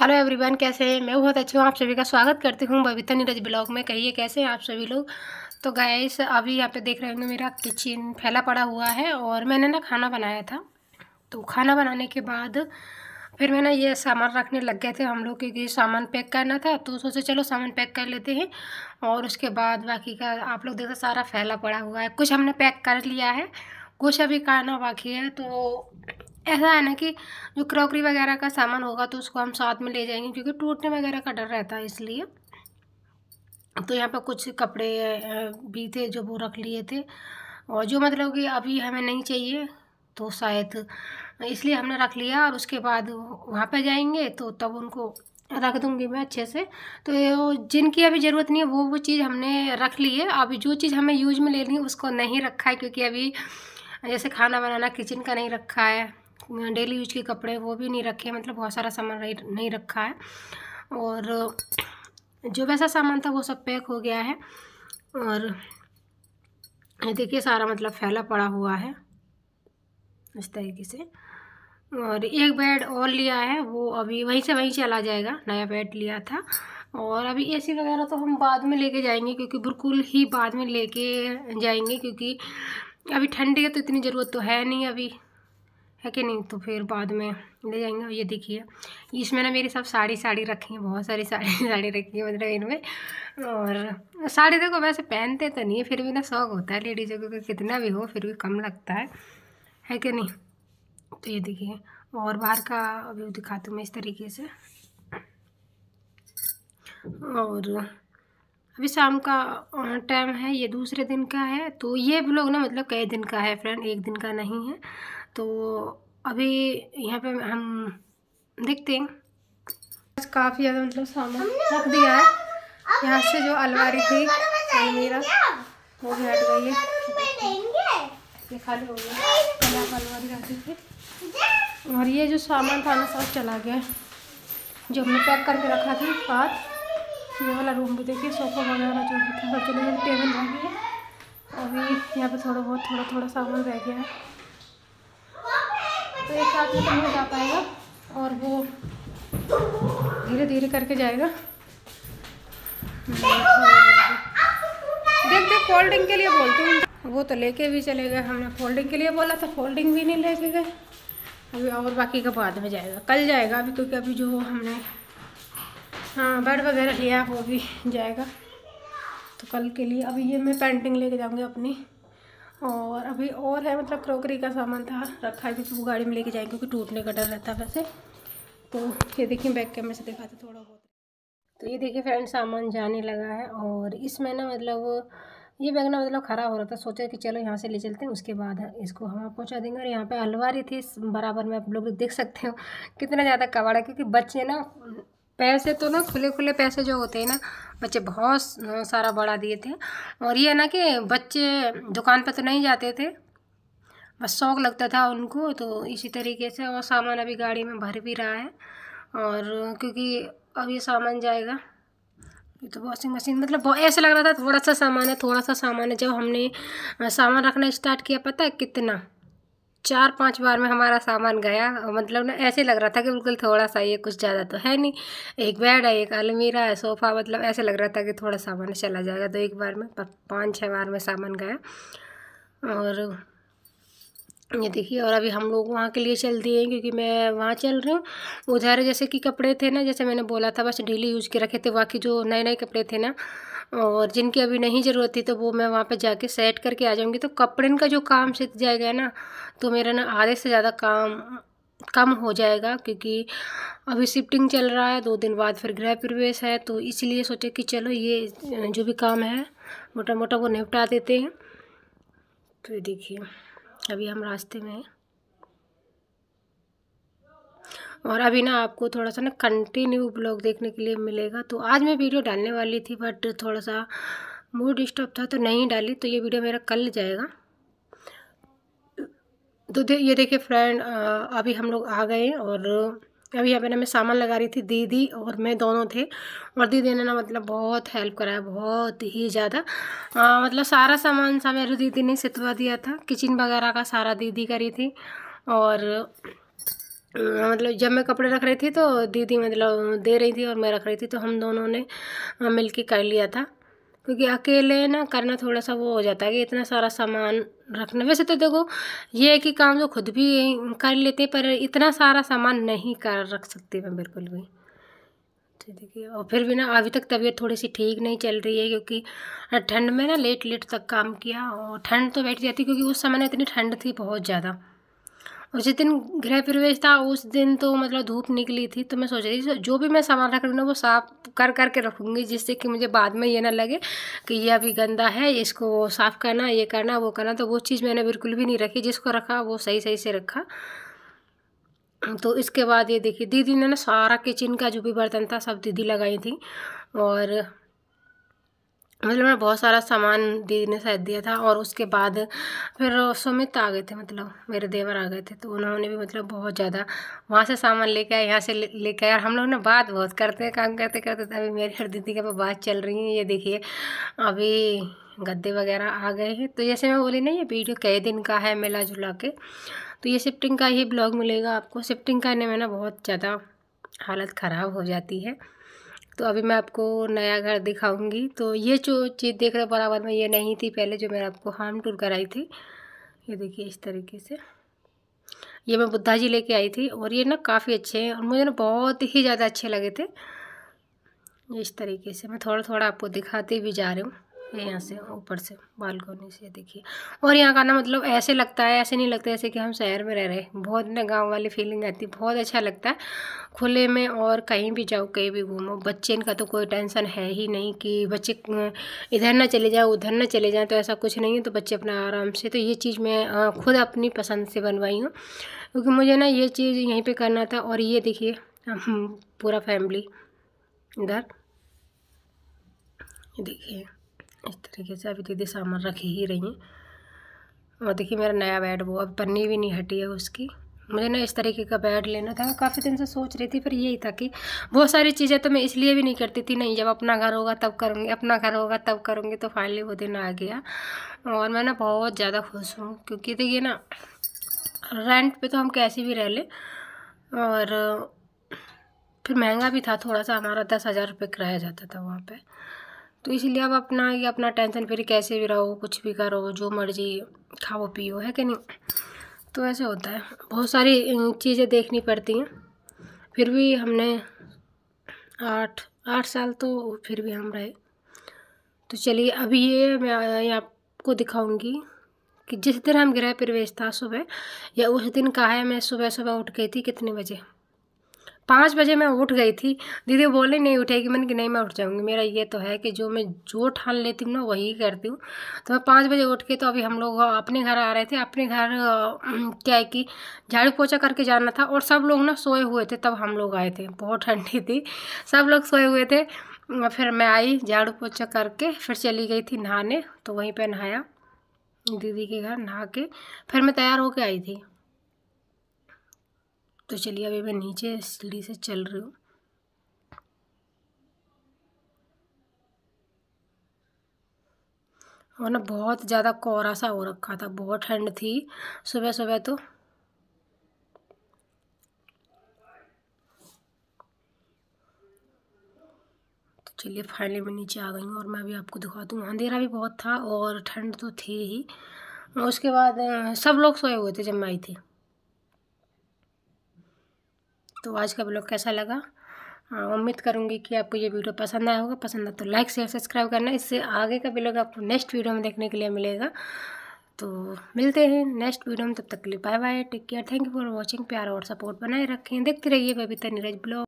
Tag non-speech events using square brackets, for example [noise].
hello everyone कैसे हैं मैं बहुत अच्छी हूँ आप सभी का स्वागत करती हूँ बबीता नीरज ब्लॉग में कहिए कैसे हैं आप सभी लोग तो गैस अभी यहाँ पे देख रहे होंगे मेरा किचन फैला पड़ा हुआ है और मैंने ना खाना बनाया था तो खाना बनाने के बाद फिर मैंने ये सामान रखने लग गए थे हम लोग क्योंकि सामान पैक करना था तो सोचे चलो सामान पैक कर लेते हैं और उसके बाद बाकी का आप लोग देखो सारा फैला पड़ा हुआ है कुछ हमने पैक कर लिया है कुछ अभी करना बाकी है तो ऐसा है ना कि जो क्रॉकरी वगैरह का सामान होगा तो उसको हम साथ में ले जाएंगे क्योंकि टूटने वगैरह का डर रहता है इसलिए तो यहाँ पर कुछ कपड़े भी थे जो वो रख लिए थे और जो मतलब कि अभी हमें नहीं चाहिए तो शायद इसलिए हमने रख लिया और उसके बाद वहाँ पर जाएंगे तो तब उनको रख दूँगी मैं अच्छे से तो जिनकी अभी ज़रूरत नहीं है वो वो चीज़ हमने रख ली है अभी जो चीज़ हमें यूज में लेनी है उसको नहीं रखा है क्योंकि अभी जैसे खाना बनाना किचन का नहीं रखा है डेली यूज के कपड़े वो भी नहीं रखे मतलब बहुत सारा सामान नहीं रखा है और जो वैसा सामान था वो सब पैक हो गया है और देखिए सारा मतलब फैला पड़ा हुआ है इस तरीके से और एक बेड और लिया है वो अभी वहीं से वहीं चला जाएगा नया बेड लिया था और अभी एसी वगैरह तो हम बाद में लेके जाएंगे क्योंकि बिल्कुल ही बाद में लेके जाएंगे क्योंकि अभी ठंडी है तो इतनी ज़रूरत तो है नहीं अभी है कि नहीं तो फिर बाद में ले जाएंगे और ये देखिए इसमें ना मेरी सब साड़ी साड़ी रखी है बहुत सारी साड़ी [laughs] साड़ी रखी है मतलब इनमें और साड़ी देखो वैसे पहनते तो नहीं है फिर भी ना शौक होता है लेडीज़ों को कितना भी हो फिर भी कम लगता है है कि नहीं तो ये देखिए और बाहर का अभी दिखाती हूँ मैं इस तरीके से और अभी शाम का टाइम है ये दूसरे दिन का है तो ये ब्लॉग ना मतलब कई दिन का है फ्रेंड एक दिन का नहीं है तो अभी यहाँ पे हम देखते हैं आज काफ़ी ज़्यादा मतलब सामान रख दिया है यहाँ से जो अलमारी थी अलमीरा वो भी हट गई है खाली हो गया अलमारी रहती थी और ये जो सामान था ना सब चला गया जो हमने पैक करके रखा था साथ ये वाला रूम भी देखिए सोफा वगैरह जो भी था चले टेबल रह गई है अभी यहाँ पे थोड़ा बहुत थोड़ा थोड़ा सामान रह गया है तो एक साथ में तो नहीं जा पाएगा और वो धीरे धीरे करके जाएगा देख देख फोल्डिंग के लिए बोलते हैं वो तो लेके भी चले गए हमने फोल्डिंग के लिए बोला था फोल्डिंग भी नहीं लेके गए अभी और बाकी का बाद में जाएगा कल जाएगा अभी क्योंकि अभी जो हमने हाँ बेड वगैरह लिया वो भी जाएगा तो कल के लिए अभी ये मैं पेंटिंग लेके जाऊँगी अपनी और अभी और है मतलब क्रॉकरी का सामान था रखा है क्योंकि वो गाड़ी में लेके जाएंगे क्योंकि टूटने का डर रहता है वैसे तो ये देखिए बैक कैमरे से दिखाते थोड़ा बहुत तो ये देखिए फ्रेंड सामान जाने लगा है और इसमें ना मतलब ये बैग ना मतलब ख़राब हो रहा था सोचा कि चलो यहाँ से ले चलते हैं उसके बाद इसको हम आप पहुँचा देंगे और यहाँ पे अलवारी थी बराबर में आप लोग देख सकते हो कितना ज़्यादा कबाड़ा क्योंकि बच्चे ना पैसे तो ना खुले खुले पैसे जो होते हैं ना बच्चे बहुत सारा बढ़ा दिए थे और ये है ना कि बच्चे दुकान पर तो नहीं जाते थे बस शौक लगता था उनको तो इसी तरीके से और सामान अभी गाड़ी में भर भी रहा है और क्योंकि अब ये सामान जाएगा तो वॉशिंग मशीन मतलब ऐसा लग रहा था थोड़ा सा सामान है थोड़ा सा सामान है जब हमने सामान रखना स्टार्ट किया पता है कितना चार पांच बार में हमारा सामान गया मतलब ना ऐसे लग रहा था कि बिल्कुल थोड़ा सा ये कुछ ज़्यादा तो है नहीं एक बेड है एक अलमीरा है सोफ़ा मतलब ऐसे लग रहा था कि थोड़ा सामान चला जाएगा तो एक बार में पाँच छः बार में सामान गया और ये देखिए और अभी हम लोग वहाँ के लिए चल दिए हैं क्योंकि मैं वहाँ चल रही हूँ उधर जैसे कि कपड़े थे ना जैसे मैंने बोला था बस डेली यूज़ के रखे थे बाकी जो नए नए कपड़े थे ना और जिनकी अभी नहीं ज़रूरत थी तो वो मैं वहाँ पे जाके सेट करके आ जाऊँगी तो कपड़े का जो काम सीख जाएगा ना तो मेरा ना आधे से ज़्यादा काम कम हो जाएगा क्योंकि अभी शिफ्टिंग चल रहा है दो दिन बाद फिर गृह प्रवेश है तो इसलिए सोचे कि चलो ये जो भी काम है मोटा मोटा वो निपटा देते हैं तो देखिए अभी हम रास्ते में हैं और अभी ना आपको थोड़ा सा ना कंटिन्यू ब्लॉग देखने के लिए मिलेगा तो आज मैं वीडियो डालने वाली थी बट थोड़ा सा मूड डिस्टर्ब था तो नहीं डाली तो ये वीडियो मेरा कल जाएगा तो दे, ये देखिए फ्रेंड अभी हम लोग आ गए और अभी यहाँ पे ना मैं सामान लगा रही थी दीदी और मैं दोनों थे और दीदी ने ना मतलब बहुत हेल्प कराया बहुत ही ज़्यादा मतलब सारा सामान सा मेरे दीदी ने सितवा दिया था किचन वगैरह का सारा दीदी करी थी और मतलब जब मैं कपड़े रख रही थी तो दीदी मतलब दे रही थी और मैं रख रही थी तो हम दोनों ने मिल के कर लिया था क्योंकि अकेले ना करना थोड़ा सा वो हो जाता है कि इतना सारा सामान रखना वैसे तो देखो ये है कि काम तो खुद भी कर लेते पर इतना सारा सामान नहीं कर रख सकती मैं बिल्कुल भी तो देखिए और फिर भी ना अभी तक तबीयत थोड़ी सी ठीक नहीं चल रही है क्योंकि ठंड में ना लेट लेट तक काम किया और ठंड तो बैठ जाती क्योंकि उस समय ना इतनी ठंड थी बहुत ज़्यादा और जिस दिन गृह प्रवेश था उस दिन तो मतलब धूप निकली थी तो मैं सोच रही थी जो भी मैं सामान रख रही ना वो साफ कर कर के रखूँगी जिससे कि मुझे बाद में ये ना लगे कि ये अभी गंदा है इसको साफ़ करना ये करना वो करना तो वो चीज़ मैंने बिल्कुल भी नहीं रखी जिसको रखा वो सही सही से रखा तो इसके बाद ये देखिए दीदी ने ना सारा किचन का जो भी बर्तन था सब दीदी लगाई थी और मतलब मैंने बहुत सारा सामान दीदी ने शायद दिया था और उसके बाद फिर सुमित आ गए थे मतलब मेरे देवर आ गए थे तो उन्होंने भी मतलब बहुत ज़्यादा वहाँ से सामान लेके आए यहाँ से लेके आए और हम लोग ना बात बहुत करते हैं काम करते करते थे अभी मेरी और दीदी के पास बात चल रही है ये देखिए अभी गद्दे वगैरह आ गए हैं तो जैसे मैं बोली ना ये वीडियो कई दिन का है मिला जुला के तो ये शिफ्टिंग का ही ब्लॉग मिलेगा आपको शिफ्टिंग करने में ना बहुत ज़्यादा हालत ख़राब हो जाती है तो अभी मैं आपको नया घर दिखाऊंगी तो ये जो चीज़ देख रहे हो बराबर में ये नहीं थी पहले जो मैंने आपको हार्म टूर कराई थी ये देखिए इस तरीके से ये मैं बुद्धा जी लेके आई थी और ये ना काफ़ी अच्छे हैं और मुझे ना बहुत ही ज़्यादा अच्छे लगे थे इस तरीके से मैं थोड़ा थोड़ा आपको दिखाती भी जा रही हूँ ये यहाँ से ऊपर से बालकोनी से देखिए और यहाँ का ना मतलब ऐसे लगता है ऐसे नहीं लगता ऐसे कि हम शहर में रह रहे बहुत ना गाँव वाली फीलिंग आती बहुत अच्छा लगता है खुले में और कहीं भी जाओ कहीं भी घूमो बच्चे इनका तो कोई टेंशन है ही नहीं कि बच्चे इधर ना चले जाए उधर ना चले जाए तो ऐसा कुछ नहीं है तो बच्चे अपना आराम से तो ये चीज़ मैं खुद अपनी पसंद से बनवाई हूँ क्योंकि मुझे ना ये चीज़ यहीं पर करना था और ये देखिए पूरा फैमिली इधर देखिए इस तरीके से अभी दीदी सामान रख ही रही हैं और देखिए मेरा नया बेड वो अब पन्नी भी नहीं हटी है उसकी मुझे ना इस तरीके का बेड लेना था काफ़ी दिन से सोच रही थी पर यही था कि बहुत सारी चीज़ें तो मैं इसलिए भी नहीं करती थी नहीं जब अपना घर होगा तब करूँगी अपना घर होगा तब करूँगी तो फाइनली वो दिन आ गया और मैं ना बहुत ज़्यादा खुश हूँ क्योंकि देखिए ना रेंट पे तो हम कैसे भी रह लें और फिर महंगा भी था थोड़ा सा हमारा दस हज़ार रुपये किराया जाता था वहाँ पर तो इसलिए अब अपना ये अपना टेंशन फ्री कैसे भी रहो कुछ भी करो जो मर्जी खाओ पियो है कि नहीं तो ऐसे होता है बहुत सारी चीज़ें देखनी पड़ती हैं फिर भी हमने आठ आठ साल तो फिर भी हम रहे तो चलिए अभी ये मैं आपको दिखाऊंगी कि जिस दिन हम गृह प्रवेश था सुबह या उस दिन का है मैं सुबह सुबह उठ गई थी कितने बजे पाँच बजे मैं उठ गई थी दीदी बोले नहीं उठेगी मैंने कि नहीं मैं उठ जाऊँगी मेरा ये तो है कि जो मैं जो ठान लेती हूँ ना वही करती हूँ तो मैं पाँच बजे उठ के तो अभी हम लोग अपने घर आ रहे थे अपने घर क्या है कि झाड़ू पोछा करके जाना था और सब लोग ना सोए हुए थे तब हम लोग आए थे बहुत ठंडी थी सब लोग सोए हुए थे फिर मैं आई झाड़ू पोछा करके फिर चली गई थी नहाने तो वहीं पर नहाया दीदी के घर नहा के फिर मैं तैयार होके आई थी तो चलिए अभी मैं नीचे सीढ़ी से चल रही हूँ ना बहुत ज़्यादा कोहरा सा हो रखा था बहुत ठंड थी सुबह सुबह तो तो चलिए फाइनली मैं नीचे आ गई हूँ और मैं अभी आपको दिखा दूँ अंधेरा भी बहुत था और ठंड तो थी ही उसके बाद सब लोग सोए हुए थे जब मैं आई थी तो आज का ब्लॉग कैसा लगा उम्मीद करूँगी कि आपको ये वीडियो पसंद आया होगा पसंद आए तो लाइक शेयर सब्सक्राइब करना इससे आगे का ब्लॉग आपको नेक्स्ट वीडियो में देखने के लिए मिलेगा तो मिलते हैं नेक्स्ट वीडियो में तब तक के लिए bye bye take care thank you for watching प्यार और सपोर्ट बनाए रखें देखते रहिए बबीता नीरज ब्लॉग